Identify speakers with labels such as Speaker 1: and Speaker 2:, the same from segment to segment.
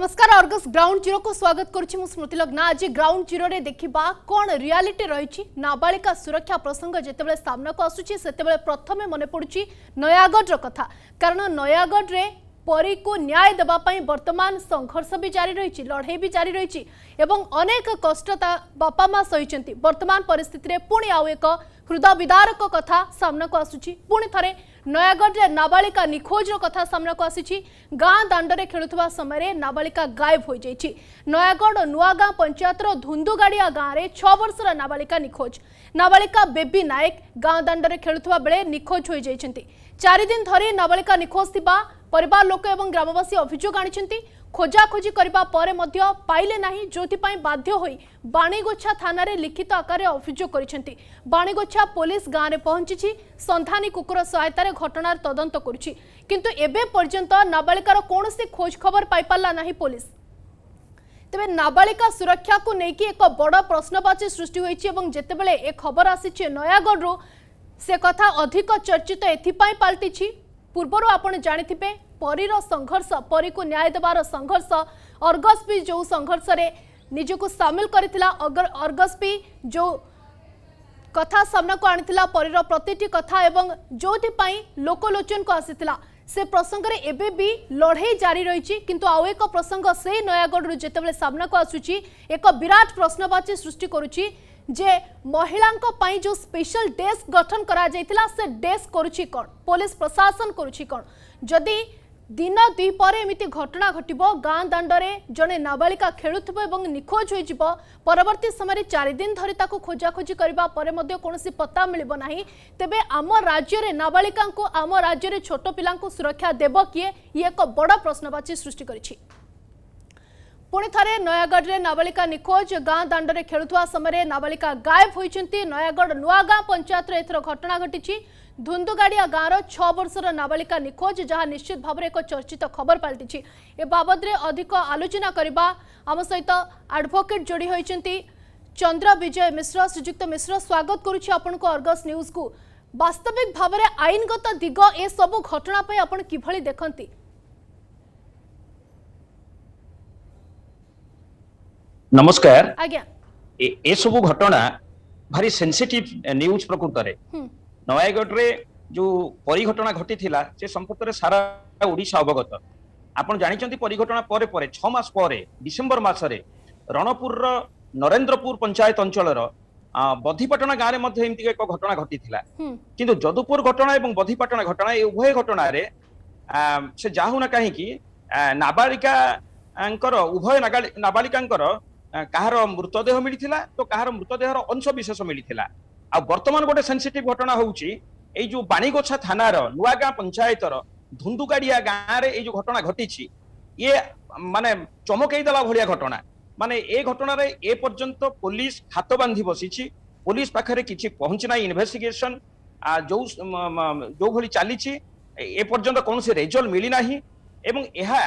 Speaker 1: নমস্কার Argus ground zero কু স্বাগত করছি মু স্মৃতি লগ্না আজ গ্রাউন্ড জিরোরে দেখিবা কোন রিয়ালিটি রয়েছে নাবালিকা সুরক্ষা প্রসঙ্গ যেতবে সামনাকু আসুচি সেতবে প্রথমে মনে পড়ুছি নয়াগড়র কথা কারণ নয়াগড়রে পরী কু ন্যায় দেওয়া বর্তমান সংঘর্ষ বি জারি রয়েছে লড়াই বি জারি রয়েছে এবং অনেক কষ্ট তা বাপা মা সহিছেন বর্তমান পরিস্থিতিরে পুঁ আউ এক হৃদয় বিদারক কথা সামনাকু আসুচি পুঁ থরে ନୟାଗଡ଼ରେ ନାବାଳିକା ନିଖୋଜର କଥା ସାମ୍ନାକୁ ଆସିଛି ଗାଁ ଦାଣ୍ଡରେ ଖେଳୁଥିବା ସମୟରେ ନାବାଳିକା ଗାୟବ ହୋଇଯାଇଛି ନୟାଗଡ଼ ନୂଆଗାଁ ପଞ୍ଚାୟତର ଧୁନ୍ଦୁଗାଡ଼ିଆ ଗାଁରେ ଛଅ ବର୍ଷର ନାବାଳିକା ନିଖୋଜ ନାବାଳିକା ବେବି ନାୟକ ଗାଁ ଦାଣ୍ଡରେ ଖେଳୁଥିବା ବେଳେ ନିଖୋଜ ହୋଇଯାଇଛନ୍ତି ଚାରିଦିନ ଧରି ନାବାଳିକା ନିଖୋଜ ଥିବା ପରିବାର ଲୋକ ଏବଂ ଗ୍ରାମବାସୀ ଅଭିଯୋଗ ଆଣିଛନ୍ତି খোঁজাখোঁজি করা পরে পাইলে না যেপা বাধ্য হয়ে বাণীগোছা থানায় লিখিত আকারে অভিযোগ করেছেন বাণীগোছা পুলিশ গাঁরে পৌঁছিছি সন্ধানী কুকুর সহায়তার ঘটনার তদন্ত করছে কিন্তু এবে পর্যন্ত নাবালিকার কৌশি খোঁজ খবর পাইপারা না পুলিশ তবে নাবালিকা সুরক্ষাকে নেই এক বড় প্রশ্নবাচী সৃষ্টি হয়েছে এবং যেতবে এ খবর আসিছে নয়াগড়ু সে কথা অধিক চর্চিত এথিপাই পাল্টিছি পূর্বর আপনার জাঁথিবে परीर संघर्ष परी को न्याय देवार संघर्ष अर्गस्पी जो संघर्ष निजक सामिल कर अर्गस्पी जो कथा सामना को आनी परीर प्रति कथा एवं जोटिपाई लोकलोचन को आसी से प्रसंग एवं भी लड़े जारी रही कि आउ एक प्रसंग से नयागढ़ जिते सामना को आसूरी एक विराट प्रश्नवाची सृष्टि कर जे महिला जो स्पेशल डेस्क गठन करा कर डेस्क करुच्ची कौन पुलिस प्रशासन करुच्ची कौन जदि ଦିନ ଦୁଇପରେ ଏମିତି ଘଟଣା ଘଟିବ ଗାଁ ଦାଣ୍ଡରେ ଜଣେ ନାବାଳିକା ଖେଳୁଥିବ ଏବଂ ନିଖୋଜ ହୋଇଯିବ ପରବର୍ତ୍ତୀ ସମୟରେ ଚାରିଦିନ ଧରି ତାକୁ ଖୋଜାଖୋଜି କରିବା ପରେ ମଧ୍ୟ କୌଣସି ପତା ମିଳିବ ନାହିଁ ତେବେ ଆମ ରାଜ୍ୟରେ ନାବାଳିକାଙ୍କୁ ଆମ ରାଜ୍ୟରେ ଛୋଟ ପିଲାଙ୍କୁ ସୁରକ୍ଷା ଦେବ କିଏ ଇଏ ଏକ ବଡ଼ ପ୍ରଶ୍ନବାଚୀ ସୃଷ୍ଟି କରିଛି ପୁଣି ଥରେ ନୟାଗଡ଼ରେ ନାବାଳିକା ନିଖୋଜ ଗାଁ ଦାଣ୍ଡରେ ଖେଳୁଥିବା ସମୟରେ ନାବାଳିକା ଗାୟବ ହୋଇଛନ୍ତି ନୟାଗଡ଼ ନୂଆଗାଁ ପଞ୍ଚାୟତରେ ଏଥର ଘଟଣା ଘଟିଛି ଧୁନ୍ଦୁଗାଡ଼ିଆ ଗାଁର ଛଅ ବର୍ଷର ନାବାଳିକା ନିଖୋଜ ଯାହା ନିଶ୍ଚିତ ଭାବରେ ଏକ ଚର୍ଚ୍ଚିତ ଖବର ପାଲଟିଛି ଏ ବାବଦରେ ଅଧିକ ଆଲୋଚନା କରିବା ଆମ ସହିତ ଆଡଭୋକେଟ୍ ଯୋଡ଼ି ହୋଇଛନ୍ତି ଚନ୍ଦ୍ର ବିଜୟ ମିଶ୍ର ଶ୍ରୀଯୁକ୍ତ ମିଶ୍ର ସ୍ୱାଗତ କରୁଛି ଆପଣଙ୍କୁ ଅର୍ଗସ୍ ନ୍ୟୁଜ୍କୁ ବାସ୍ତବିକ ଭାବରେ ଆଇନଗତ ଦିଗ ଏସବୁ ଘଟଣା ପାଇଁ ଆପଣ କିଭଳି ଦେଖନ୍ତି ନମସ୍କାର ଆଜ୍ଞା
Speaker 2: ଏସବୁ ଘଟଣା ଭାରି নয়াগড়ে যে পরিঘটনা ঘটিলা সে সম্পর্কে সারা ওড়িশা অবগত আপন জাঁচান পরিঘটনা পরে পরে ছ মাস পরে ডিসেম্বর মাসরে রণপুরর নরেন্দ্রপুর পঞ্চায়েত অঞ্চলর বধিপাটনা গাঁরে মধ্যে এমতি এক ঘটনা ঘটিলা কিন্তু যদুপুর ঘটনা এবং বধিপাটনা ঘটনা এই উভয় ঘটনারে সে যা হোক না কাহিকি নাবালিকাঙ্কর উভয় নাবালিকাঙ্কর কাহার মৃতদেহ মিলিলা তো কাহার মৃতদেহর অংশ বিশেষ মিলিলা ଆଉ ବର୍ତ୍ତମାନ ଗୋଟେ ସେନ୍ସିଟିଭ୍ ଘଟଣା ହେଉଛି ଏଇ ଯୋଉ ବାଣୀଗୋଛା ଥାନାର ନୂଆଗାଁ ପଞ୍ଚାୟତର ଧୁନ୍ଦୁକାଡ଼ିଆ ଗାଁରେ ଏଇ ଯୋଉ ଘଟଣା ଘଟିଛି ଇଏ ମାନେ ଚମକେଇ ଦେଲା ଭଳିଆ ଘଟଣା ମାନେ ଏ ଘଟଣାରେ ଏ ପର୍ଯ୍ୟନ୍ତ ପୋଲିସ ହାତ ବାନ୍ଧି ବସିଛି ପୋଲିସ ପାଖରେ କିଛି ପହଞ୍ଚି ନାହିଁ ଇନଭେଷ୍ଟିଗେସନ ଯୋଉ ଯୋଉଭଳି ଚାଲିଛି ଏ ପର୍ଯ୍ୟନ୍ତ କୌଣସି ରେଜଲ୍ଟ ମିଳିନାହିଁ ଏବଂ ଏହା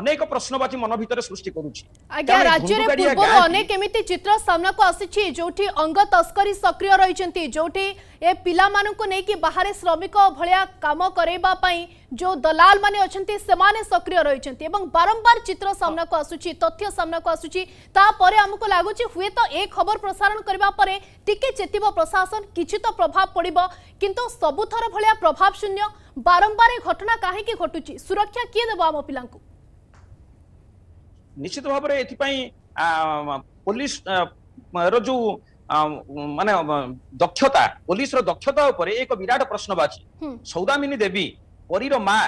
Speaker 2: অনেক প্রশ্নবাচী মন ভিতরে সৃষ্টি করুছি আজ্ঞা রাজ্যরে পূর্বর অনেক
Speaker 1: এমিতি চিত্র সামনাকু আসিছি যোটি অঙ্গ তস্করি সক্রিয় রইছন্তি যোটি এ পিলামানকু নেকি বাহারে শ্রমিক ভলিয়া কাম করাইবা পাই যো দলাল মানে অছন্তি সেমানে সক্রিয় রইছন্তি এবং বারম্বার চিত্র সামনাকু আসুছি তথ্য সামনাকু আসুছি তাপরে আমকু লাগুছি হুয়ে তো এ খবর প্রসারণ করিবা পরে টিকে চেতিব প্রশাসন কিছু তো প্রভাব পড়িব কিন্তু সবুথর ভলিয়া প্রভাব শূন্য বারম্বার এ ঘটনা কাহিকি ঘটুছি সুরক্ষা কিয়ে দেব আম পিলাঙ্কু
Speaker 2: ନିଶ୍ଚିତ ଭାବରେ ଏଥିପାଇଁ ପୋଲିସ ର ଯୋଉ ମାନେ ଦକ୍ଷତା ପୋଲିସର ଦକ୍ଷତା ଉପରେ ଏକ ବିରାଟ ପ୍ରଶ୍ନବାଚୀ ସୌଦାମିନୀ ଦେବୀ ପରୀର ମା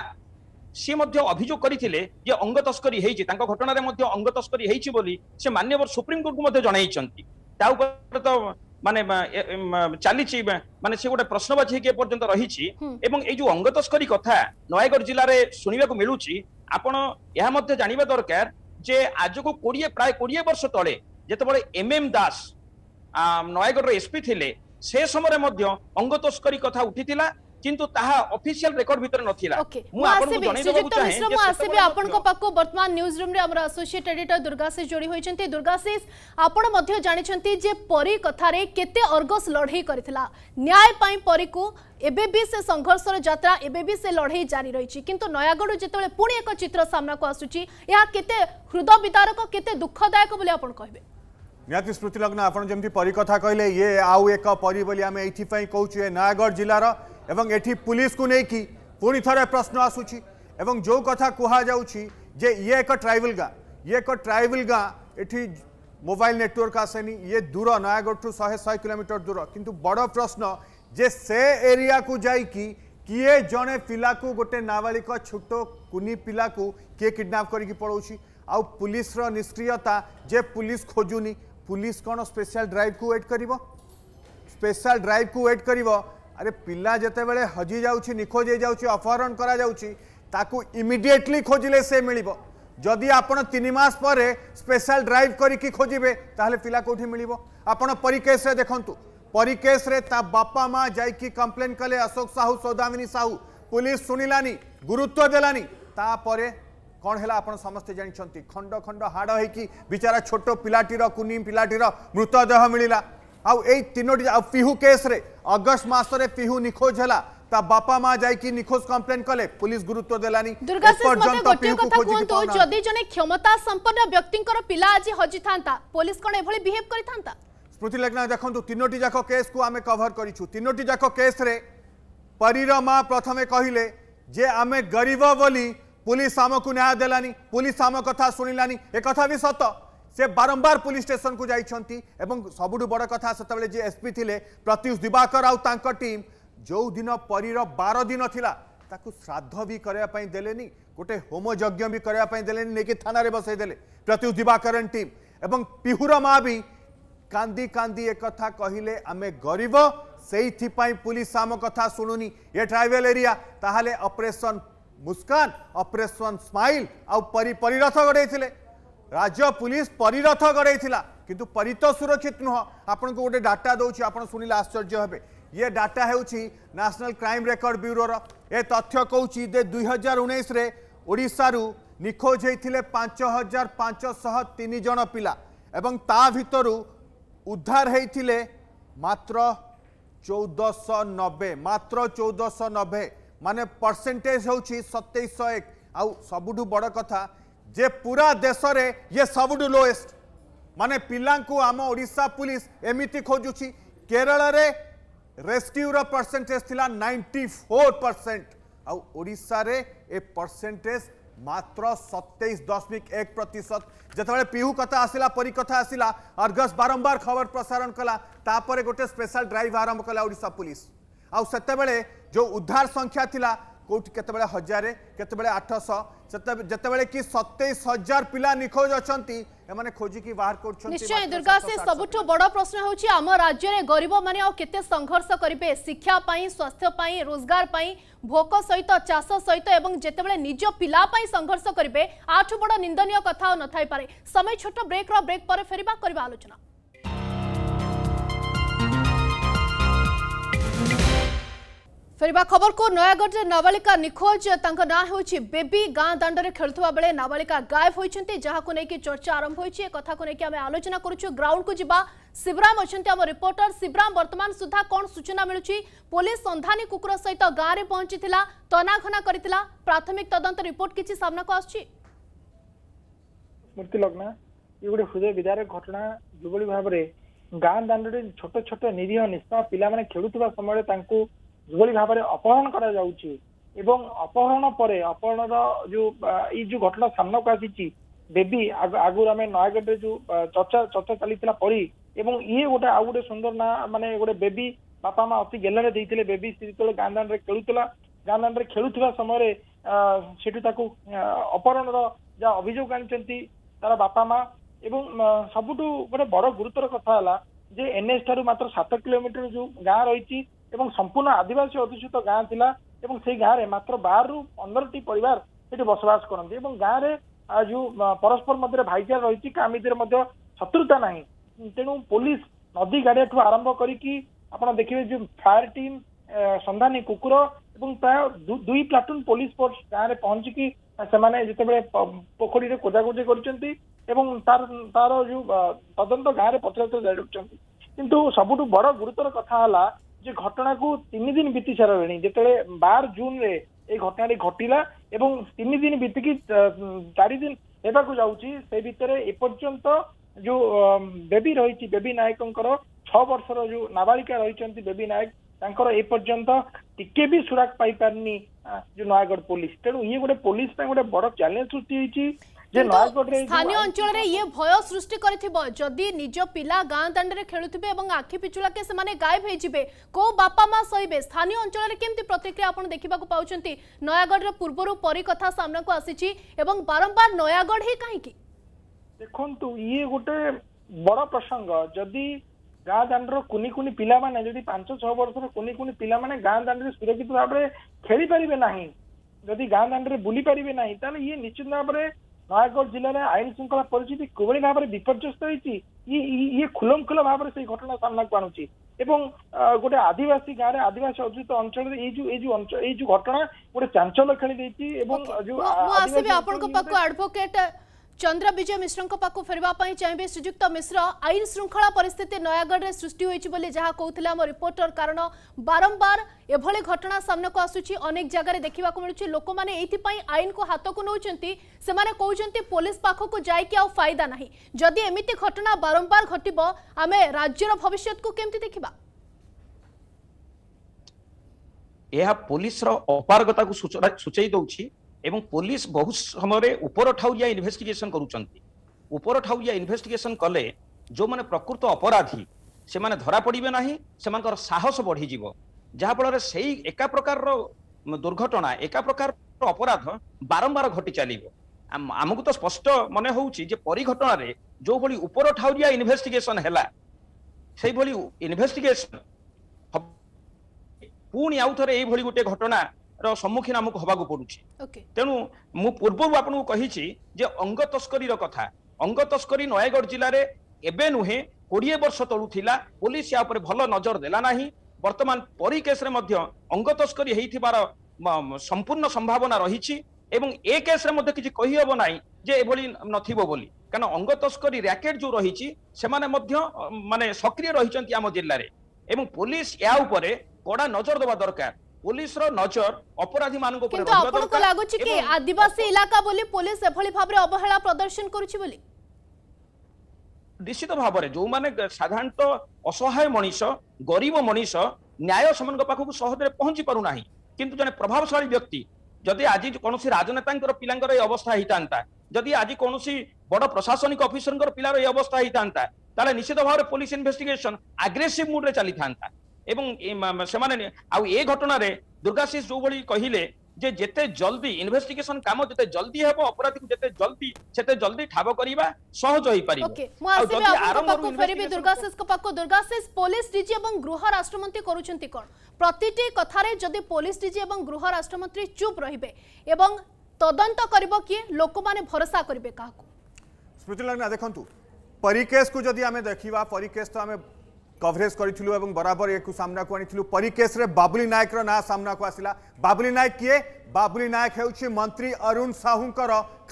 Speaker 2: সি মধ্যে অভিযোগ করেছিলেন যে অঙ্গ তস্করী হয়েছে তাঙ্ক ঘটনার মধ্যে অঙ্গ তস্করী হয়েছে বলে সে মাননীয় সুপ্রিমকোর্টকে মধ্যে জনাইছেন তা উপরে তো মানে চালিছি মানে সে গোটে প্রশ্নবাচী হয়েকি এপর্যন্ত রয়েছে এবং এই যে অঙ্গ তস্করী কথা নয়াগড় জেলার শুণবাকে মিলুছি আপনার মধ্যে জাঁয়া দরকার ଯେ ଆଜକୁ କୋଡ଼ିଏ ପ୍ରାୟ କୋଡ଼ିଏ ବର୍ଷ ତଳେ ଯେତେବେଳେ ଏମ୍ ଏମ୍ ଦାସ ନୟାଗଡ଼ର ଏସ୍ପି ଥିଲେ ସେ ସମୟରେ ମଧ୍ୟ ଅଙ୍ଗ ତସ୍କରୀ କଥା ଉଠିଥିଲା কিন্তু ତାହା ଅଫିସିଆଲ ରେକର୍ଡ ଭିତରେ ନଥିଲା ମୁଁ ଆପଣଙ୍କୁ ଜଣାଇବାକୁ ଚାହେଁ ଯେ ମୁଁ ଆସିବି ଆପଣଙ୍କ
Speaker 1: ପାଖକୁ ବର୍ତ୍ତମାନ ନ୍ୟୁଜ ରୁମରେ ଆମର ଆସୋସିଏଟ ଏଡିଟର ଦୁର୍ଗାଶିଷ ଯୋଡ଼ି ହୋଇଛନ୍ତି ଦୁର୍ଗାଶିଷ ଆପଣ ମଧ୍ୟ ଜାଣିଛନ୍ତି ଯେ ପରୀ କଥାରେ କେତେ ଅର୍ଗସ ଲଢ଼େଇ କରିଥିଲା ନ୍ୟାୟ ପାଇଁ ପରୀକୁ ଏବେ ବି ସେ ସଂଘର୍ଷର ଯାତ୍ରା ଏବେ ବି ସେ ଲଢ଼େଇ ଜାରି ରହିଛି କିନ୍ତୁ ନୟାଗଡ଼ରୁ ଯେତେବେଳେ ପୁଣି ଏକ ଚିତ୍ର ସାମ୍ନାକୁ ଆସୁଛି ଏହା କେତେ ହୃଦୟ ବିଦାରକ କେତେ ଦୁଃଖଦାୟକ ବୋଲି ଆପଣ କହିବେ
Speaker 3: ନିହାତି ସ୍ମୃତିଲଗ୍ନ ଆପଣ ଯେମିତି ପରୀ କଥା କହିଲେ ଇଏ ଆଉ ଏକ ପରୀ ବୋଲି ଆମେ ଏଇଥିପାଇଁ କହୁଛୁ ଏ ନୟାଗଡ଼ ଜିଲ୍ଲାର एवं ये पुलिस को लेकिन पुणी थे प्रश्न एवं जो कथा कह जे ये एक ट्राइबल गाँ ये एक ट्राइबल गाँ य मोबाइल नेटवर्क आसेनी ये दूर नयागढ़ ठू शहे शहे कोमीटर दूर किंतु बड़ प्रश्न जे से एरिया को जाकि किए जड़े पिला गोटे नाबालिक छोट कुनी पिला को किए किडनाप कर पड़ोसी आ पुलिस निष्क्रियता जे पुलिस खोजुनी पुलिस कौन स्पेशल ड्राइव को वेट कर स्पेशल ड्राइव को वेट कर আরে পিলা যেতবে হজি যাচ্ছি নিখোঁজ হয়ে যাচ্ছি অপহরণ করা যাচ্ছি তাকে ইমিডিয়েটলি খোঁজলে সে মিলব যদি আপনার তিন মাস পরে স্পেশাল ড্রাইভ করিকি খোঁজবে তাহলে পিলা কোটি মিলব আপনার পরিকেশে দেখুন পরিকেশে তা বাপা মা যাই কমপ্লেন কলে অশোক সাহু সৌদামিনী সাহু পুলিশ শুণিলানি গুরুত্ব দেলানি তাপরে কণ হল আপনার সমস্তে জাঁচান খণ্ড খণ্ড হাড় হয়েকি বিচারা ছোট পিলাটির কুনি পিলাটির মৃতদেহ মিলা আউ এই তিনোটি পিহু কেস্রে অগস্ট মাসরে পিহু নিখোঁজ হেলা তা বাপা মা যাইকি নিখোঁজ কমপ্লেন কলে পুলিশ গুরুত্ব দেলানি এপর্যন্ত পিহুকু খোঁজি পাওনা
Speaker 1: যদি জনে ক্ষমতা সম্পন্ন ব্যক্তিঙ্কর পিলা আজি হজি থান্তা পুলিশ কোন এভাবে বিহেভ করি থান্তা
Speaker 3: স্মৃতি লেখনা দেখন্তু তিনোটি যাক কেস কু আমি কভার করিছু তিনোটি যাক কেস রে পরীর মা প্রথমে কহিলে যে আমি গরিব বলি পুলিশ আমকু ন্যায় দেলানি পুলিশ আম কথা শুনিলানি এ কথা বি সত से बारंबार पुलिस स्टेसन को जाती सबुठ बड़ कथा से जी एसपी थे प्रत्युष दिवाकर आउ टीम जो दिन परीर बार दिन थिला श्राद्ध भी करने दे गोटे होम भी करने देले थाना बसईदे प्रत्युष दिवाकर टीम एवं पिहुर माँ भी कांदी कांदी एक कहले आमे गरीब से पुलिस आम कथा शुणुनी ये ट्राइबल एरिया ताहले मुस्कान अपरेसन स्माइल आउ परी परिरथ गढ़ राज्य पुलिस परिरथ गड़ेला किंतु परी तो सुरक्षित नुह आपन को गोटे डाटा दौर आप शुणिले आश्चर्य हे ये data national crime record bureau ए तथ्य कौच दुई हजार उन्नीस ओडारू निखोज होते पांच हजार पांचशह तीन जन पिला एवं ता उद्धार होते मात्र चौदश नबे मात्र चौदश नबे माने परसेंटेज हूँ सतैश एक आ सबुठ बड़ कथा जे पूरा देश में ये सब लोएस्ट मान पा आम ओडा पुलिस एमती खोजुची केरल रेस्क्यूरो परसेंटेज नाइंटी फोर परसेंट आड़शा ए परसेंटेज मात्र सतैश दशमिक एक प्रतिशत जोबले पिहू कथा आसला परी कथा आसला अर्गस बारंबार खबर प्रसारण कलापर गोटे स्पेशल ड्राइव आरंभ कलाशा पुलिस आते जो उद्धार संख्या थिला কোটি কেতবে হাজার কেতবে আঠশ যেতবে কি সতেইশ হাজার পিলা নিখোজ অনেক এমানে খোঁজিকি বাহার করছেন নিশ্চয় দুর্গা সে
Speaker 1: সবুঠু বড় প্রশ্ন হচ্ছে আম রাজ্যের গরিব মানে আও কেতে সংঘর্ষ করিবে শিক্ষা পাই স্বাস্থ্য পাই রোজগার পাই ভোক সহিত চাষ সহিত এবং যেতবে নিজ পিলা পাই সংঘর্ষ করিবে আঠু বড় নিন্দনীয় কথা নথাই পারে সময় ছোট ব্রেক র ব্রেক পরে ফেরিবা করিবা আলোচনা ফেরা খবর কু নয়াগড়ে নাবালিকা নিখোজ তাঙ্ক না হচ্ছে বেবি গাঁ দাণ্ডে খেলুয়া বেড়ে নাবালিকা গায়েব হয়েছেন যাকে নিয়ে চর্চা আরম্ভ হয়েছে এ কথা নিয়ে আমি আলোচনা করছু গ্রাউন্ড কু যা শিবরাম অনেক আমার রিপোর্টর শিবরাম বর্তমান সুদ্ধা কোণ সূচনা মিলুছি পুলিশ সন্ধানী কুকুর সহিত গাঁরে পৌঁছি তনাঘনা করে প্রাথমিক তদন্ত রিপোর্ট কিছু সামনাকু আসছে
Speaker 4: মূর্তি লগ্না ইয়ে গোটে হৃদয় বিদারক ঘটনা যেভাবে ভাবে গাঁ দাণ্ডে ছোট ছোট নিরীহ নিষ্পাপ পিলা খেলুয়া সময় তাঁকু যেভাবে ଭାବରେ ଅପହରଣ କରାଯାଉଛି ଏବଂ ଅପହରଣ ପରେ পরে অপহরণর ଯୋଉ ଏଇ ଯୋଉ ଘଟଣା ସାମ୍ନାକୁ ଆସିଛି ଦେବୀ ଆଗରୁ ଆମେ ନୟାଗଡ଼ରେ ଯୋଉ ଚର୍ଚ୍ଚା ଚର୍ଚ୍ଚା ଚାଲିଥିଲା ପରି ଏବଂ ଇଏ ଗୋଟେ ଆଉ ଗୋଟେ ସୁନ୍ଦର ନା ମାନେ ଗୋଟେ ବେବି ବାପା ମା ଅତି ଗେଲରେ ଦେଇଥିଲେ ବେବି ସେ ଯେତେବେଳେ ଗାଁ ଦାଣ୍ଡରେ ଖେଳୁଥିଲା ଗାଁ ଦାଣ୍ଡରେ ଖେଳୁଥିବା ସମୟରେ ସେଠୁ ତାକୁ ଅପହରଣର ଯାହା ଅଭିଯୋଗ ଆଣିଛନ୍ତି ତାର ବାପା ମା ଏବଂ ସବୁଠୁ ଗୋଟେ ବଡ ଗୁରୁତର କଥା ହେଲା ଯେ ଏନଏଚ ଠାରୁ ମାତ୍ର ସାତ କିଲୋମିଟର ଯୋଉ ଗାଁ ରହିଛି ଏବଂ ସମ୍ପୂର୍ଣ୍ଣ ଆଦିବାସୀ ଅଧ୍ୟୁଷିତ ଗାଁ ଥିଲା ଏବଂ ସେଇ ଗାଁରେ ମାତ୍ର ବାରରୁ ପନ୍ଦରଟି ପରିବାର ସେଠି ବସବାସ କରନ୍ତି ଏବଂ ଗାଁରେ ଯୋଉ ପରସ୍ପର ମଧ୍ୟରେ ଭାଇଚାରା ରହିଛି କାହା ମଧ୍ୟ ଶତ୍ରୁତା ନାହିଁ ତେଣୁ ପୋଲିସ ନଦୀ ଗାଡ଼ିଆଠୁ ଆରମ୍ଭ କରିକି ଆପଣ ଦେଖିବେ ଯେ ଫାୟାର ଟିମ୍ ସନ୍ଧାନୀ କୁକୁର ଏବଂ ପ୍ରାୟ ଦୁଇ ପ୍ଲାଟୁନ ପୋଲିସ ଫୋର୍ସ ଗାଁରେ ପହଞ୍ଚିକି ସେମାନେ ଯେତେବେଳେ ପୋଖରୀରେ ଖୋଜାଖୋଜି କରିଛନ୍ତି ଏବଂ ତାର ତାର ଯୋଉ ତଦନ୍ତ ଗାଁରେ ପଚରାଉଚରା ଜାରି ରଖୁଛନ୍ତି କିନ୍ତୁ ସବୁଠୁ ବଡ ଗୁରୁତର କଥା ହେଲା যে ঘটনাକୁ ତିନି ଦିନ ବିତି ସାରିଲାଣି ଯେତେବେଳେ ବାର ଜୁନରେ ଏଇ ଘଟଣାଟି ଘଟିଲା ଏବଂ ତିନି ଦିନ ବିତିକି ଚାରି ଦିନ ହେବାକୁ ଯାଉଛି ସେ ଭିତରେ ଏପର୍ଯ୍ୟନ୍ତ ଯୋଉ ବେବି ରହିଛି ବେବି ନାୟକଙ୍କର ଛଅ ବର୍ଷର ଯୋଉ ନାବାଳିକା ରହିଛନ୍ତି ବେବି ନାୟକ ତାଙ୍କର ଏପର୍ଯ୍ୟନ୍ତ ଟିକେ ବି ସୁରାକ ପାଇପାରିନି ଯୋଉ ନୟାଗଡ଼ ପୋଲିସ ତେଣୁ ଇଏ ଗୋଟେ ପୋଲିସ ପାଇଁ ଗୋଟେ ବଡ ଚ୍ୟାଲେଞ୍ଜ ସୃଷ୍ଟି ହେଇଛି স্থানীয় অঞ্চলের
Speaker 1: ইয়ে ভয় সৃষ্টি করে যদি নিজ পিলা গাঁ দাণ্ডে খেলুবে এবং আখি পিছুলাকে সে গায়েব হয়ে যাবে কেউ বাপা মা সহবে স্থানীয় অঞ্চলের কেমি প্রতিক্রিয়া আপনার দেখা পাচ্ছেন নয়াগড়ের পূর্বর পরি কথা সামনাকু আসিছি এবং বারম্বার নয়াগড় হি কী
Speaker 4: ଦେଖନ୍ତୁ ଇଏ ଗୋଟେ ବଡ ପ୍ରସଙ୍ଗ ଯଦି ଗାଁ ଦାଣ୍ଡର କୁନି କୁନି ପିଲାମାନେ ଯଦି ପାଞ୍ଚ ଛଅ ବର୍ଷର କୁନି କୁନି ପିଲାମାନେ ଗାଁ ଦାଣ୍ଡରେ ସୁରକ୍ଷିତ ଭାବରେ ଖେଳି ପାରିବେ ନାହିଁ ଯଦି ଗାଁ ଦାଣ୍ଡରେ ବୁଲି ପାରିବେ ନାହିଁ ତାହେଲେ ଇଏ ନିଶ୍ଚିତ ଭାବରେ ନୟାଗଡ଼ ଜିଲ୍ଲାରେ ଆଇନ ଶୃଙ୍ଖଳା ପରିସ୍ଥିତି କିଭଳି ଭାବରେ ବିପର୍ଯ୍ୟସ୍ତ ହେଇଛି ଇଏ ଖୁଲମ ଖୁଲମଖୁଲ ଭାବରେ ସେଇ ଘଟଣା ସାମ୍ନାକୁ ଆଣୁଛି ଏବଂ ଗୋଟେ ଆଦିବାସୀ ଗାଁରେ ଆଦିବାସୀ ଅଧ୍ୟୁତ
Speaker 1: ଅଞ୍ଚଳରେ ଏଇ ଯୋଉ ଏଇ ଯୋଉ ଏଇ ଯୋଉ ଘଟଣା ଗୋଟେ ଚାଞ୍ଚଲ୍ୟ ଖେଳି ଦେଇଛି ଏବଂ ଯୋଉ ଆପଣଙ୍କ ପାଖକୁ ଆଡଭୋକେଟ চন্দ্র বিজয় মিশ্রঙ্ পাখ ফেরবা চাইবে শ্রীযুক্ত মিশ্র আইন শৃঙ্খলা পরিস্থিতি নয়াগড়ে সৃষ্টি হয়েছে বলে যা কৌলে আমার রিপোর্টর কারণ বারম্বার এভাবে ঘটনা সামনাকু আসুচি অনেক জায়গায় দেখা মিলুছে লোক মানে এইপাই আইনকু হাতকু নৌকর সে কৌঁচ পুলিশ পাখক যাই ফাইদা না যদি এমিতি ঘটনা বারম্বার ঘটব আমি রাজ্যর ভবিষ্যৎকু কেমতি দেখা
Speaker 2: ଏହା ପୋଲିସର ଅପାରଗତାକୁ ସୂଚନା ସୂଚାଇ ଦେଉଛି এবং ପୋଲିସ ବହୁ ସମୟରେ ଉପର ଠାଉରିଆ ଇନଭେଷ୍ଟିଗେସନ କରୁଛନ୍ତି ଉପର ଠାଉରିଆ ଇନଭେଷ୍ଟିଗେସନ କଲେ ଯେଉଁମାନେ ପ୍ରକୃତ ଅପରାଧୀ ସେମାନେ ଧରାପଡ଼ିବେ ନାହିଁ ସେମାନଙ୍କର ସାହସ ବଢ଼ିଯିବ ଯାହାଫଳରେ ସେଇ ଏକା ପ୍ରକାରର ଦୁର୍ଘଟଣା ଏକା ପ୍ରକାରର ଅପରାଧ ବାରମ୍ବାର ଘଟି ଚାଲିବ ଆମକୁ ତ ସ୍ପଷ୍ଟ ମନେ ହେଉଛି ଯେ ପରିଘଟଣାରେ ଯେଉଁଭଳି ଉପର ଠାଉରିଆ ଇନଭେଷ୍ଟିଗେସନ ହେଲା ସେଇଭଳି ଇନଭେଷ୍ଟିଗେସନ ପୁଣି ଆଉ ଥରେ ଏଇଭଳି ଗୋଟିଏ ଘଟଣା ର ସମ୍ମୁଖୀନ ଆମକୁ ହେବାକୁ ପଡୁଛି ତେଣୁ ମୁଁ ପୂର୍ବରୁ ଆପଣଙ୍କୁ କହିଛି ଯେ ଅଙ୍ଗ ତସ୍କରୀର କଥା ଅଙ୍ଗ ତସ୍କରୀ ନୟାଗଡ଼ ଜିଲ୍ଲାରେ ଏବେ ନୁହେଁ କୋଡ଼ିଏ ବର୍ଷ ତଳୁ ଥିଲା ପୋଲିସ ଏହା ଉପରେ ଭଲ ନଜର ଦେଲା ନାହିଁ ବର୍ତ୍ତମାନ ପରୀ କେସ୍ରେ ମଧ୍ୟ ଅଙ୍ଗ ତସ୍କରୀ ହେଇଥିବାର ସମ୍ପୂର୍ଣ୍ଣ ସମ୍ଭାବନା ରହିଛି ଏବଂ ଏ କେସ୍ରେ ମଧ୍ୟ କିଛି କହିହେବ ନାହିଁ ଯେ ଏଭଳି ନଥିବ ବୋଲି କାରଣ ଅଙ୍ଗ ତସ୍କରୀ ର୍ୟାକେଟ୍ ଯୋଉ ରହିଛି ସେମାନେ ମଧ୍ୟ ମାନେ ସକ୍ରିୟ ରହିଛନ୍ତି ଆମ ଜିଲ୍ଲାରେ ଏବଂ ପୋଲିସ ଏହା ଉପରେ କଡ଼ା ନଜର ଦେବା ଦରକାର পুলিশর নজর অপরাধী মানুষ কিন্তু আপনার লাগুচি কি
Speaker 1: আদিবাসী এলাকা বলে পুলিশ এভাবে ভাবে অবহেলা প্রদর্শন করছে বলে
Speaker 2: নিশ্চিত ভাবে যে সাধারণত অসহায় মানুষ গরিব মানুষ ন্যায় সে পাখক সহজে পৌঁছি পু না কিন্তু জন প্রভাবশালী ব্যক্তি যদি আজি কোণী রাজনেতাঙ্কর পিলাঙ্কর এই অবস্থা হইতা যদি আজি কোণী বড় প্রশাসনিক অফিসরঙ্কর পিলার এই অবস্থা হইতা তাহলে নিশ্চিত ভাবে পুলিশ ইনভেস্টিগেশন আগ্রেসিভ মুডে চালি ଏବଂ ସେମାନେ ଆଉ ଏ ଘଟଣାରେ ଦୁର୍ଗାଶିଷ ଯୋଉଭଳି କହିଲେ ଯେ ଯେତେ ଜଲ୍ଦି ଇନଭେଷ୍ଟିଗେସନ କାମ ଯେତେ ଜଲ୍ଦି ହେବ ଅପରାଧୀକୁ ଯେତେ ଜଲ୍ଦି ସେତେ ଜଲ୍ଦି ଠାବ କରିବା ସହଜ ହେଇପାରିବ
Speaker 1: ଆଉ ଯଦି ଆରମ୍ଭରୁ ଫେରିବି ଦୁର୍ଗାଶିଷଙ୍କ ପାଖକୁ ଦୁର୍ଗାଶିଷ ପୋଲିସ ଡିଜି ଏବଂ ଗୃହ ରାଷ୍ଟ୍ରମନ୍ତ୍ରୀ କରୁଛନ୍ତି କ'ଣ ପ୍ରତିଟି କଥାରେ ଯଦି ପୋଲିସ ଡିଜି ଏବଂ ଗୃହ ରାଷ୍ଟ୍ରମନ୍ତ୍ରୀ ଚୁପ୍ ରହିବେ ଏବଂ তদন্ত করব কি লোক মানে ভরসা করবে কাহকু
Speaker 3: স্মৃতি লাগনা দেখুন পরিকেশ কু যদি আমি দেখিবা পরিকেশ তো আমি कभरेज करूँ और बराबर एक सामना को आनी परिकेस बाबुली नायक ना सामना को आसला बाबुली नायक किए बाबुली नायक हो मंत्री अरुण साहू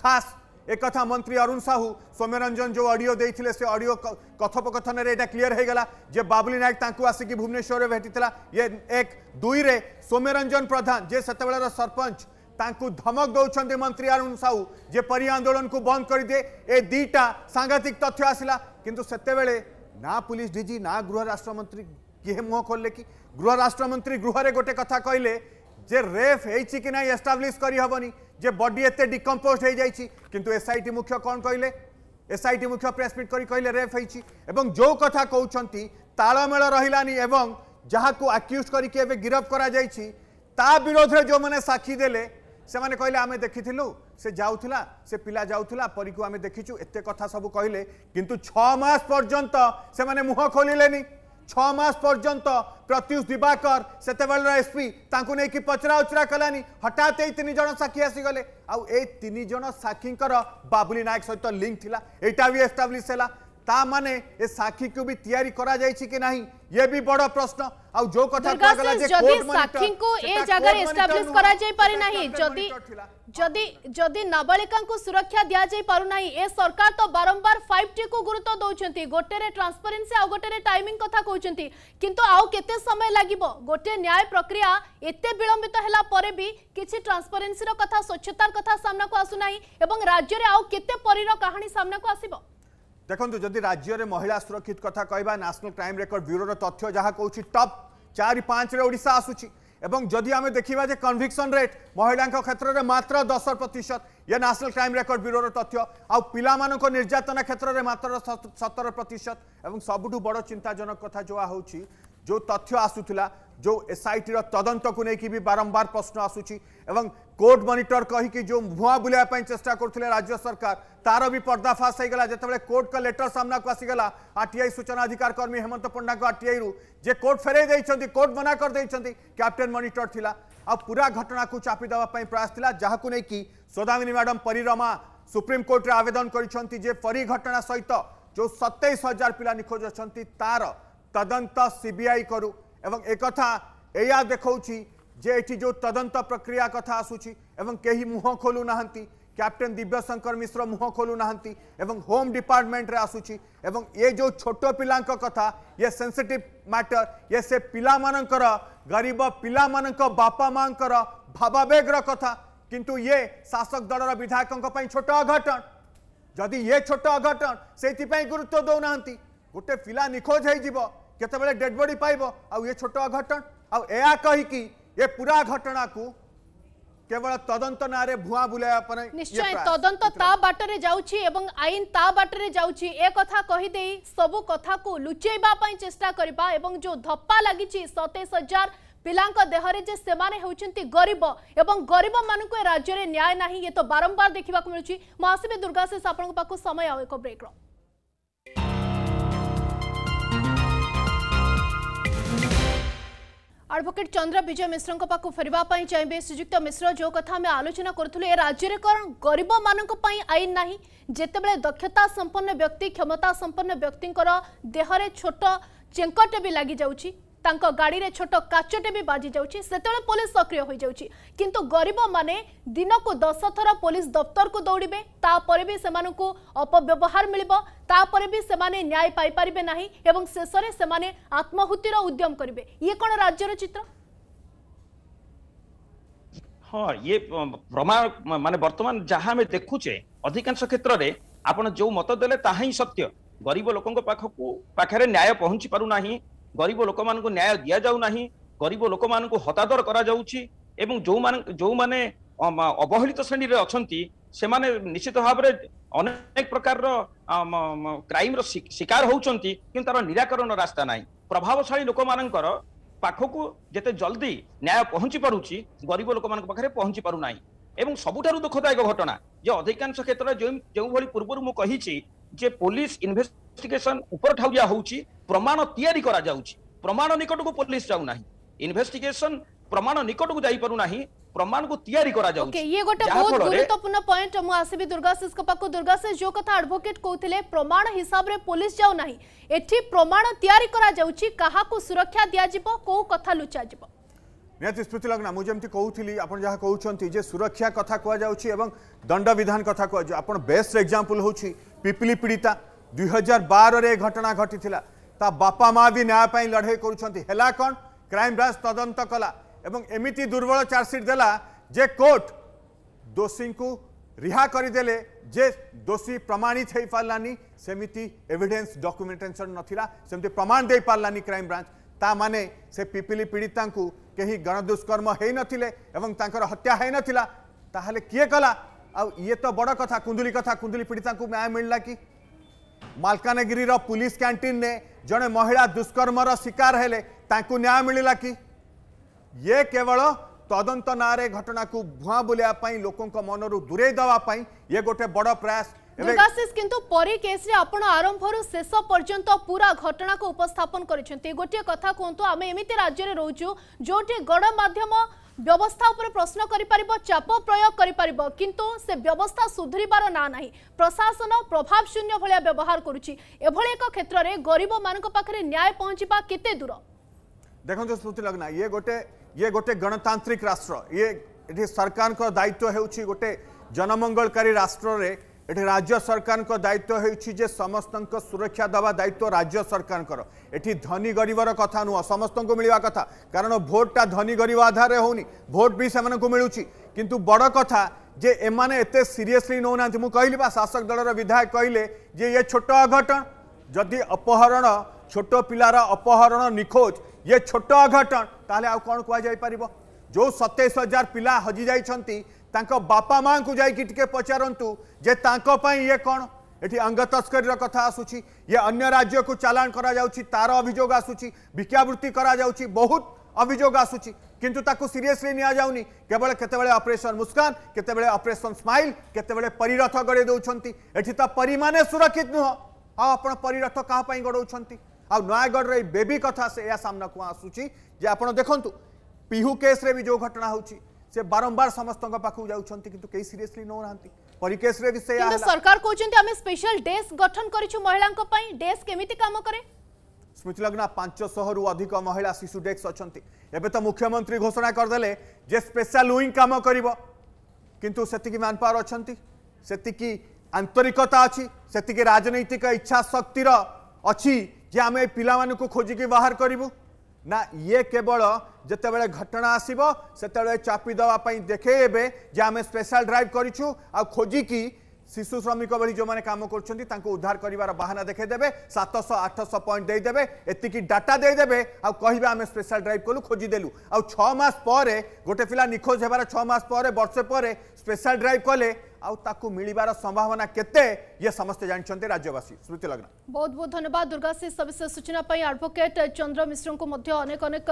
Speaker 3: खास एक मंत्री अरुण साहू सौम्यरंजन जो अडियो देते से अडियो कथोपकथन ये यह क्लीयर होगा जे बाबुली नायक आसिक भुवनेश्वर में भेटी ये एक दुईरे सौम्यरंजन प्रधान जे से सरपंच धमक दौरान मंत्री अरुण साहू जे जेपरी आंदोलन को बंद कर दिए ए दीटा सांघातिक तथ्य आसला कितु सेत না পুলিশ ডিজি না গৃহ রাষ্ট্রমন্ত্রী কে মুহ খোলে কি গৃহ রাষ্ট্রমন্ত্রী গৃহরে গোটে কথা কইলে যে রেফ হয়েছি কি না এস্টাবলিশ করি হবনি যে বডি এতে ডিকম্পোজ হয়ে যাই কিন্তু এসআইটি মুখ্য কোণ কইলে এসআইটি মুখ্য প্রেসমিট করে কহিলে রেপ হয়েছি এবং যে কথা কৌঁচি তাড়মেল রহিলানি এবং যাহাকু আক্ୟୁজ করিকি এবে গিরফ করা যাইছি তা বিরোধে যে সাক্ষী দেলে ସେମାନେ କହିଲେ ଆମେ ଦେଖିଥିଲୁ ସେ ଯାଉଥିଲା ସେ ପିଲା ଯାଉଥିଲା ପରୀକୁ ଆମେ ଦେଖିଛୁ ଏତେ କଥା ସବୁ କହିଲେ କିନ୍ତୁ ଛଅ ମାସ ପର୍ଯ୍ୟନ୍ତ ସେମାନେ ମୁହଁ ଖୋଲିଲେନି ଛଅ ମାସ ପର୍ଯ୍ୟନ୍ତ ପ୍ରତ୍ୟୁଷ ଦିବାକର ସେତେବେଳର ଏସ୍ପି ତାଙ୍କୁ ନେଇକି ପଚରା ଉଚରା କଲାନି ହଠାତ୍ ଏଇ ତିନି ଜଣ ସାକ୍ଷୀ ଆସିଗଲେ ଆଉ ଏଇ ତିନି ଜଣ ସାକ୍ଷୀଙ୍କର ବାବୁଲି ନାୟକ ସହିତ ଲିଙ୍କ ଥିଲା ଏଇଟା ବି ଏଷ୍ଟାବ୍ଲିଶ ହେଲା ତା ମାନେ ଏ ସାକ୍ଷୀକୁ ବି ତିଆରି କରାଯାଇଛି କି ନାହିଁ ये भी बड़ा प्रश्न आउ जो कथा कहला जे कोर्ट साक्षी
Speaker 1: को ए जगह एस्टैब्लिश करा जाई पारे नाही जदी जदी जदी नाबालिका को सुरक्षा दिया जाई पारु नाही ए सरकार तो बारंबार 5T को गुरुत्व दोउछंती गोटे रे ट्रांसपेरेंसी आ गोटे रे टाइमिंग कथा कहउछंती किंतु आउ केते समय लागिबो गोटे न्याय प्रक्रिया एते विलंबित हला परे भी किछि ट्रांसपेरेंसी रो कथा स्वच्छतार कथा सामना को आसु नाही एवं राज्य रे आउ केते परिर कहानी सामना को आसिबो
Speaker 3: ଦେଖନ୍ତୁ ଯଦି ରାଜ୍ୟରେ ମହିଳା ସୁରକ୍ଷିତ କଥା କହିବା ନ୍ୟାସନାଲ୍ କ୍ରାଇମ୍ ରେକର୍ଡ ବ୍ୟୁରୋର ତଥ୍ୟ ଯାହା କହୁଛି ଟପ୍ ଚାରି ପାଞ୍ଚରେ ଓଡ଼ିଶା ଆସୁଛି এবং যদি আমি দেখিবা যে কনভিকশন রেট মহিলা ক্ষেত্রে মাত্র দশ প্রতিশত ইয়ে ন্যাশনাল ক্রাইম রেকর্ড ব্যুরোর তথ্য আপিলামানক নির্যাতনা ক্ষেত্রে মাত্র সতের প্রতিশত এবং সবুঠু বড় চিন্তাজনক কথা যা হচ্ছে যে তথ্য আসুলা जो एस आई टी रदंत को लेकिन भी बारंबार प्रश्न आसूम कोर्ट मनिटर कहीकि जो भुआ बुलाई चेषा कर राज्य सरकार तार भी पर्दाफाश हो गला जिते कोर्ट का लेटर सामना को आसगला आर टी आई सूचना अधिकार कर्मी हेमंत पंडा को आर टी आई रु जे कोर्ट फेर कोर्ट मना करदे कैप्टेन मनिटर थी आरा घटना को चापी देवाई प्रयास था जहाँ को कोई सोदामिनी मैडम परिरमा सुप्रीमकोर्ट आवेदन करते घटना सहित जो सतैश हजार पिला निखोज अच्छा तार तदंत सीबीआई करू এবং এক কথা এইয়া দেখৌছি যে এটি যে তদন্ত প্রক্রিয়া কথা আছে সুছি এবং কেহি মুখ খলু না হান্তি ক্যাপ্টেন দিব্যশঙ্কর মিশ্র মুখ খলু না হান্তি এবং হোম ডিপার্টমেন্ট রে আছে সুছি এবং এই যে ছোট পিলাଙ୍କ কথা এই সেনসিটিভ ম্যাটার এস এ পিলামানংকর গরিব পিলামানংকর বাবা মাংকর ভাবাবেগৰ কথা কিন্তু এই শাসক দলৰ বিধায়কক পই ছোট আঘটন যদি এই ছোট আঘটন সেইতি পই গুরুত্ব দও না হান্তি গুটে পিলা নিখোজে হেইজিব केतबेले डेडबडी पाइब आउ छोट अघटन आया एया कि ये पूरा घटना को केवल तदंत ना भुआ बुलाया निश्चय तदंत
Speaker 1: एवं आईन ता कथा सब कथा को लुचेइबा चेष्टा करबा एवं जो धप्पा लागिची 27000 होचंती गरीब एवं गरीब ହେଉଛନ୍ତି ଗରିବ ଏବଂ ଗରିବମାନଙ୍କୁ ଏ ରାଜ୍ୟରେ ନ୍ୟାୟ ନାହିଁ ଇଏ ତ ବାରମ୍ବାର ଦେଖିବାକୁ ମିଳୁଛି ମୁଁ आपन को पाको समय आ ଆଉ ब्रेक रो ଆଡ଼ଭୋକେଟ୍ ଚନ୍ଦ୍ର ବିଜୟ ମିଶ୍ରଙ୍କ ପାଖକୁ ଫେରିବା ପାଇଁ ଚାହିଁବେ ଶ୍ରୀଯୁକ୍ତ ମିଶ୍ର ଯେଉଁ କଥା ଆମେ ଆଲୋଚନା କରୁଥିଲୁ ଏ ରାଜ୍ୟରେ କ'ଣ ଗରିବମାନଙ୍କ ପାଇଁ ଆଇନ ନାହିଁ ଯେତେବେଳେ ଦକ୍ଷତା ସମ୍ପନ୍ନ ବ୍ୟକ୍ତି କ୍ଷମତା ସମ୍ପନ୍ନ ବ୍ୟକ୍ତିଙ୍କର ଦେହରେ ଛୋଟ ଚେଙ୍କଟେ ବି ଲାଗିଯାଉଛି ତାଙ୍କ ଗାଡ଼ିରେ ଛୋଟ କାଚଟେ ବି ବାଜିଯାଉଛି ସେତେବେଳେ ପୋଲିସ ସକ୍ରିୟ ହୋଇଯାଉଛି କିନ୍ତୁ ଗରିବମାନେ ଦିନକୁ ଦଶ ଥର ପୋଲିସ ଦପ୍ତରକୁ ଦୌଡ଼ିବେ ତାପରେ ବି ସେମାନଙ୍କୁ ଅପବ୍ୟବହାର ମିଳିବ ତାପରେ ବି ସେମାନେ ନ୍ୟାୟ ପାଇପାରିବେ ନାହିଁ ଏବଂ ଶେଷରେ ସେମାନେ ଆତ୍ମାହୁତିର ଉଦ୍ୟମ କରିବେ ଇଏ କ'ଣ ରାଜ୍ୟର ଚିତ୍ର
Speaker 2: ହଁ ଇଏ ପ୍ରମାଣ ମାନେ ବର୍ତ୍ତମାନ ଯାହା ଆମେ ଦେଖୁଛେ ଅଧିକାଂଶ କ୍ଷେତ୍ରରେ ଆପଣ ଯୋଉ ମତ ଦେଲେ ତାହା ହିଁ ସତ୍ୟ ଗରିବ ଲୋକଙ୍କ ପାଖକୁ ପାଖରେ ନ୍ୟାୟ ପହଞ୍ଚି ପାରୁନାହିଁ গরিব লোকমানଙ୍କୁ ନ୍ୟାୟ ଦିଆଯାଉନାହିଁ ଗରିବ ଲୋକମାନଙ୍କୁ ହତାଦର କରାଯାଉଛି ଏବଂ ଯେଉଁମାନେ ଯେଉଁମାନେ ଅବହେଳିତ ଶ୍ରେଣୀରେ ଅଛନ୍ତି ସେମାନେ ନିଶ୍ଚିତ ଭାବରେ ଅନେକ ପ୍ରକାରର କ୍ରାଇମର ଶିକାର ହେଉଛନ୍ତି କିନ୍ତୁ ତାର ନିରାକରଣ ରାସ୍ତା ନାହିଁ ପ୍ରଭାବଶାଳୀ ଲୋକମାନଙ୍କର ପାଖକୁ ଯେତେ ଜଲ୍ଦି ନ୍ୟାୟ ପହଞ୍ଚି ପାରୁଛି ଗରିବ ଲୋକମାନଙ୍କ ପାଖରେ ପହଞ୍ଚି ପାରୁନାହିଁ ଏବଂ ସବୁଠାରୁ ଦୁଃଖଦାୟକ ଘଟଣା ଯେ ଅଧିକାଂଶ କ୍ଷେତ୍ରରେ ଯେଉଁଭଳି ପୂର୍ବରୁ ମୁଁ କହିଛି ଯେ ପୋଲିସ ଇନଭେଷ୍ଟିଗେସନ ଉପରଠାଉରିଆ ହେଉଛି প্রমাণ তিয়ারি করা যাচ্ছে প্রমাণ নিকটকু পুলিশ যাও না ইনভেস্টিগেশন প্রমাণ নিকটকু যাইপারু না प्रमाणको तयारी करा जाउ ओके ये गोटे बहुत गुरुत्वपूर्ण
Speaker 1: पॉइंट मु आसीबी दुर्गाशिष को पाको दुर्गाशिष जो कथा एडवोकेट कहथिले प्रमाण हिसाब रे पुलिस जाउ नाही एठी प्रमाण तयारी करा जाउची काहाकू सुरक्षा दिया जिवो को कथा लुचा जिवो
Speaker 3: ନିହାତି ସ୍ମୃତି ଲଗ୍ନା ମୁଁ ଯେମିତି କହୁଥିଲି ଆପଣ ଯାହା କହୁଛନ୍ତି ଯେ ସୁରକ୍ଷା କଥା କୁହାଯାଉଛି ଏବଂ ଦଣ୍ଡବିଧାନ କଥା କୁହାଯାଉଛି ଆପଣ ବେଷ୍ଟ ଏକ୍ଜାମ୍ପଲ୍ ହେଉଛି ପିପିଲି ପୀଡ଼ିତା ଦୁଇହଜାର ବାରରେ ଘଟଣା ଘଟିଥିଲା ता बापा माँ भी न्याय पर लड़े करुँचा कौन क्राइमब्रांच तदंत कला एमती दुर्बल चार्जसीट जे कोर्ट दोषी को रिहा करदे जे दोषी प्रमाणित हो पार्लानी सेमती एविडेन्स डकुमेटेसन नाला सेमती प्रमाण दे पारानी क्राइमब्रांच ताने से पिपिली पीड़िता कहीं गण दुष्कर्म हो नर हत्या हो नाला किए कला आए तो बड़ कथा कुंदुली कथा कुंदुली पीड़िता को न्याय मिलला कि मलकानगि पुलिस क्यांटीन ने जड़े महिला दुष्कर्म शिकार न्याय मिलला कि ये केवल तदंत ना घटना को भुआ बुलाई लोक मनु दूरे दवापी ये गोटे बड़ प्रयास
Speaker 1: किंतु आरंभ शेष पर्यंत पूरा घटना को उपस्थापन करोटे कथ कहतु आम एम राज्य रोचु जो गणमाध्यम ବ୍ୟବସ୍ଥା ଉପରେ ପ୍ରଶ୍ନ କରିପାରିବ ଚାପ ପ୍ରୟୋଗ କରିପାରିବ କିନ୍ତୁ ସେ ବ୍ୟବସ୍ଥା ସୁଧୁରିବାର ନାଁ ନାହିଁ ପ୍ରଶାସନ ପ୍ରଭାବ ଶୂନ୍ୟ ଭଳିଆ ବ୍ୟବହାର କରୁଛି ଏଭଳି ଏକ କ୍ଷେତ୍ରରେ ଗରିବମାନଙ୍କ ପାଖରେ ନ୍ୟାୟ ପହଞ୍ଚିବା କେତେ ଦୂର
Speaker 3: ଦେଖନ୍ତୁ ସ୍ମୃତି ଲଗ୍ନା ଇଏ ଗୋଟେ ଇଏ ଗୋଟେ ଗଣତାନ୍ତ୍ରିକ ରାଷ୍ଟ୍ର ଇଏ ଏଠି ସରକାରଙ୍କ ଦାୟିତ୍ୱ ହେଉଛି ଗୋଟେ ଜନମଙ୍ଗଳକାରୀ ରାଷ୍ଟ୍ରରେ एटी राज्य सरकार को दायित्व हो समस्त सुरक्षा दवा दायित्व राज्य सरकार धनी गरीबर कथा नुह समस्त मिलवा कथा कारण भोटा धनी गरीब आधार में होनी भोट भी सेना मिलू कि बड़ कथा जे एम एत सीरीयसली नौना मुझे कहली बा शासक दल विधायक कहले जे ये छोट अघटन जदि अपहरण छोट पिलार अपहरण निखोज ये छोट अघटन तेल आज कौन कह जो सतैश हजार पिला हजि जा बापा माँ को जाए पचारतु जे ये कौन ये अंग तस्करी कथा आसूरी ये अं राज्य को चलाण कर तार अभोग आसूरी भिक्षावृत्ति कर बहुत अभोग आसूरी किंतु ताकू सीरीयसली नि केवल केतरेसन मुस्कान केतरेसन स्माइल केतबाद परिरथ गड़े दौंती परिमाने सुरक्षित नुह हाँ आप परिरथ क्या गढ़ौंट आ नयगढ़ रेबी कथ से यह सामना को आसूरी जे आप देखूँ पीहू केस्रे भी जो घटना होती से बारंबार समस्त पाखु जाउछंती किंतु केही भी से
Speaker 1: सरकार कहउछंती हमें स्पेशल डेस्क गठन करिछु महिला को पई
Speaker 3: रु अधिक महिला शिशु डेस्क अच्छा एवं तो मुख्यमंत्री घोषणा करदे जे स्पेशल विंग कम करिवो किंतु मैन पावर अच्छा से आंतरिकता अच्छी से राजनैतिक इच्छा शक्तिर अछि जे आमे पिला खोजिकी बाहर करूँ ନା ଇଏ କେବଳ ଯେତେବେଳେ ଘଟଣା ଆସିବ ସେତେବେଳେ ଚାପି ଦେବା ପାଇଁ ଦେଖେଇବେ ଯେ ଆମେ ସ୍ପେଶାଲ ଡ୍ରାଇଭ୍ କରିଛୁ ଆଉ ଖୋଜିକି ଶିଶୁ ଶ୍ରମିକ ଭଳି ଯେଉଁମାନେ କାମ କରୁଛନ୍ତି ତାଙ୍କୁ ଉଦ୍ଧାର କରିବାର ବାହାନା ଦେଖେଇଦେବେ ସାତଶହ ଆଠଶହ ପଏଣ୍ଟ ଦେଇଦେବେ ଏତିକି ଡାଟା ଦେଇଦେବେ ଆଉ କହିବେ ଆମେ ସ୍ପେଶାଲ ଡ୍ରାଇଭ୍ କଲୁ ଖୋଜିଦେଲୁ ଆଉ ଛଅ ମାସ ପରେ ଗୋଟେ ପିଲା ନିଖୋଜ ହେବାର ଛଅ ମାସ ପରେ ବର୍ଷେ ପରେ ସ୍ପେଶାଲ ଡ୍ରାଇଭ୍ କଲେ ଆଉ ତାକୁ ମିଳିବାର ସମ୍ଭାବନା କେତେ ये समस्त जानते राज्यवासी स्मृति लग्न
Speaker 1: बहुत बहुत धन्यवाद दुर्गाश्री सविशेष सूचना एडवोकेट चंद्र मिश्र को अनेक अनेक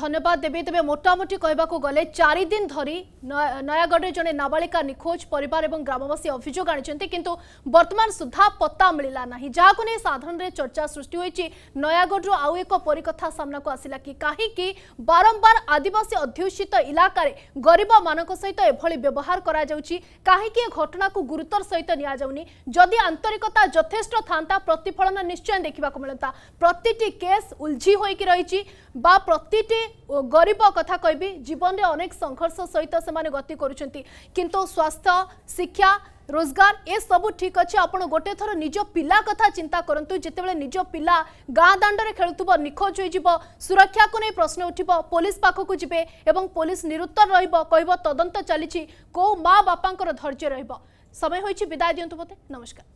Speaker 1: धन्यवाद देवी तेज मोटामोटी कहवाक गले चारिदिन धरी नयागढ़ जड़े नाबालिका निखोज परिवार ग्रामवासी अभोग आनी किंतु बर्तमान सुधा पत्ता मिलला ना जहाँ नहीं साधारण चर्चा सृष्टि नयागढ़ आउ एक परिकथा सामना को आसला कि कहीं बारंबार आदिवासी अध्यूषित इलाकार गरीब मान सहित एभली व्यवहार करा घटना को गुरुतर सहित नि যদি আন্তরিকতা যথেষ্ট থাকা প্রতিফলন নিশ্চয় দেখা মিলতা প্রতিটি কেস উলঝি হয়ে রয়েছে বা প্রতিটি গরিব কথা কবি জীবনের অনেক সংঘর্ষ সহিত সে গতি করছেন কিন্তু স্বাস্থ্য শিক্ষা রোজগার এসবু ঠিক আছে আপনার গোটে থর নিজ পিলা কথা চিন্তা করতু যেতবে নিজ পিলা গাঁ দাণ্ডে খেলু নিখোঁজ হয়ে যাব সুরক্ষা নিয়ে প্রশ্ন উঠব পুলিশ পাখক যাবে এবং পুলিশ নিরুত্তর রহব কহব তদন্ত চালছে কেউ মা বাপাঙ্কর ধৈর্য রহব সময় হয়েছে বিদায় দিও মতো নমস্কার